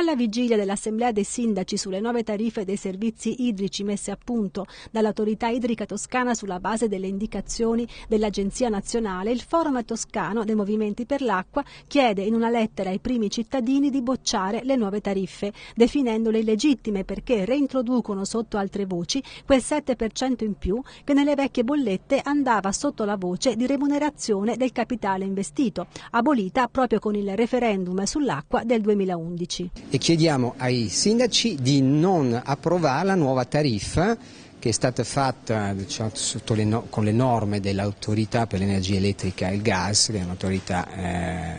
Alla vigilia dell'Assemblea dei Sindaci sulle nuove tariffe dei servizi idrici messe a punto dall'autorità idrica toscana sulla base delle indicazioni dell'Agenzia Nazionale, il Forum Toscano dei Movimenti per l'Acqua chiede in una lettera ai primi cittadini di bocciare le nuove tariffe, definendole illegittime perché reintroducono sotto altre voci quel 7% in più che nelle vecchie bollette andava sotto la voce di remunerazione del capitale investito, abolita proprio con il referendum sull'acqua del 2011 e chiediamo ai sindaci di non approvare la nuova tariffa che è stata fatta diciamo, le no con le norme dell'autorità per l'energia elettrica e il gas, che è un'autorità eh,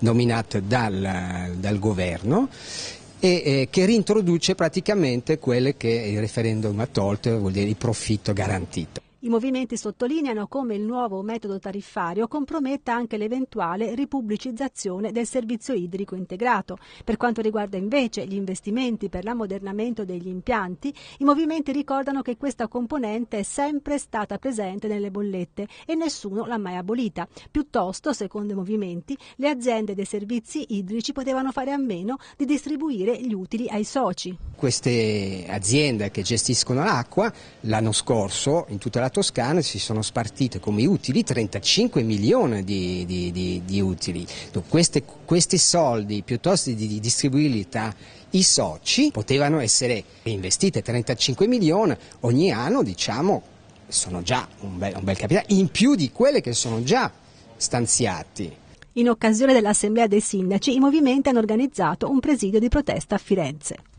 nominata dal, dal governo e eh, che rintroduce praticamente quelle che il referendum ha tolto, vuol dire il profitto garantito. I movimenti sottolineano come il nuovo metodo tariffario comprometta anche l'eventuale ripubblicizzazione del servizio idrico integrato. Per quanto riguarda invece gli investimenti per l'ammodernamento degli impianti, i movimenti ricordano che questa componente è sempre stata presente nelle bollette e nessuno l'ha mai abolita. Piuttosto, secondo i movimenti, le aziende dei servizi idrici potevano fare a meno di distribuire gli utili ai soci. Queste aziende che gestiscono l'acqua l'anno scorso in tutta la Toscana si sono spartite come utili 35 milioni di, di, di, di utili. Queste, questi soldi, piuttosto di distribuirli tra i soci, potevano essere investiti 35 milioni ogni anno, diciamo, sono già un bel, un bel capitale, in più di quelle che sono già stanziati. In occasione dell'Assemblea dei Sindaci, i movimenti hanno organizzato un presidio di protesta a Firenze.